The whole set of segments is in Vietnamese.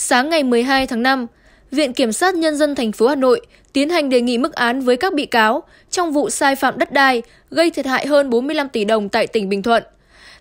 Sáng ngày 12 tháng 5, Viện Kiểm sát Nhân dân thành phố Hà Nội tiến hành đề nghị mức án với các bị cáo trong vụ sai phạm đất đai gây thiệt hại hơn 45 tỷ đồng tại tỉnh Bình Thuận.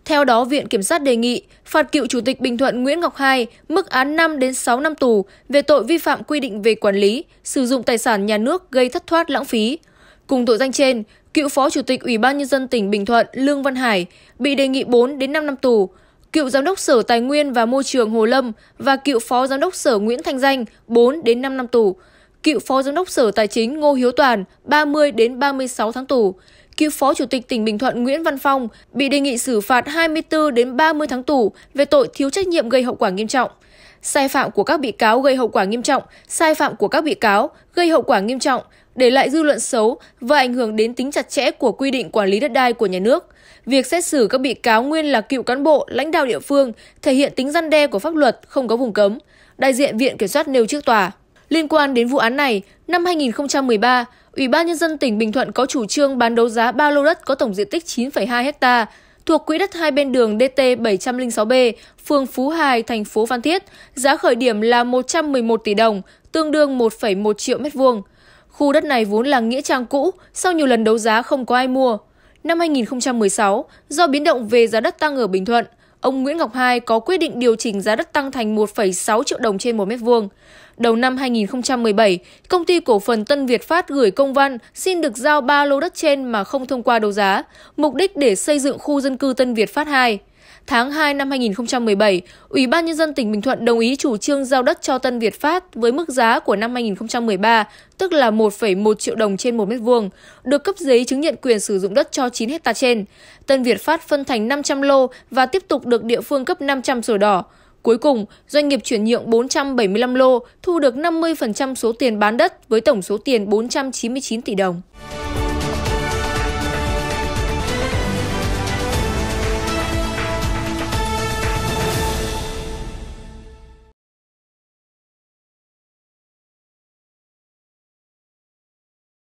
Theo đó, Viện Kiểm sát đề nghị phạt cựu Chủ tịch Bình Thuận Nguyễn Ngọc Hai mức án 5 đến 6 năm tù về tội vi phạm quy định về quản lý, sử dụng tài sản nhà nước gây thất thoát lãng phí. Cùng tội danh trên, cựu Phó Chủ tịch Ủy ban Nhân dân tỉnh Bình Thuận Lương Văn Hải bị đề nghị 4 đến 5 năm tù cựu giám đốc Sở Tài nguyên và Môi trường Hồ Lâm và cựu phó giám đốc Sở Nguyễn Thanh Danh 4 đến 5 năm tù, cựu phó giám đốc Sở Tài chính Ngô Hiếu Toàn 30 đến 36 tháng tù, cựu phó chủ tịch tỉnh Bình Thuận Nguyễn Văn Phong bị đề nghị xử phạt 24 đến 30 tháng tù về tội thiếu trách nhiệm gây hậu quả nghiêm trọng. Sai phạm của các bị cáo gây hậu quả nghiêm trọng, sai phạm của các bị cáo gây hậu quả nghiêm trọng để lại dư luận xấu và ảnh hưởng đến tính chặt chẽ của quy định quản lý đất đai của nhà nước. Việc xét xử các bị cáo nguyên là cựu cán bộ, lãnh đạo địa phương thể hiện tính răn đe của pháp luật không có vùng cấm, đại diện Viện Kiểm soát nêu trước tòa. Liên quan đến vụ án này, năm 2013, Ủy ban Nhân dân tỉnh Bình Thuận có chủ trương bán đấu giá 3 lô đất có tổng diện tích 9,2 ha thuộc quỹ đất hai bên đường DT 706B, phường Phú Hải, thành phố Phan Thiết, giá khởi điểm là 111 tỷ đồng, tương đương 1,1 triệu mét vuông. Khu đất này vốn là nghĩa trang cũ, sau nhiều lần đấu giá không có ai mua. Năm 2016, do biến động về giá đất tăng ở Bình Thuận, ông Nguyễn Ngọc Hai có quyết định điều chỉnh giá đất tăng thành 1,6 triệu đồng trên 1 mét vuông. Đầu năm 2017, công ty cổ phần Tân Việt Phát gửi công văn xin được giao 3 lô đất trên mà không thông qua đấu giá, mục đích để xây dựng khu dân cư Tân Việt Phát 2. Tháng 2 năm 2017, Ủy ban Nhân dân tỉnh Bình Thuận đồng ý chủ trương giao đất cho Tân Việt Phát với mức giá của năm 2013, tức là 1,1 triệu đồng trên 1 mét vuông, được cấp giấy chứng nhận quyền sử dụng đất cho 9 hecta trên. Tân Việt Phát phân thành 500 lô và tiếp tục được địa phương cấp 500 sổ đỏ. Cuối cùng, doanh nghiệp chuyển nhượng 475 lô, thu được 50% số tiền bán đất với tổng số tiền 499 tỷ đồng.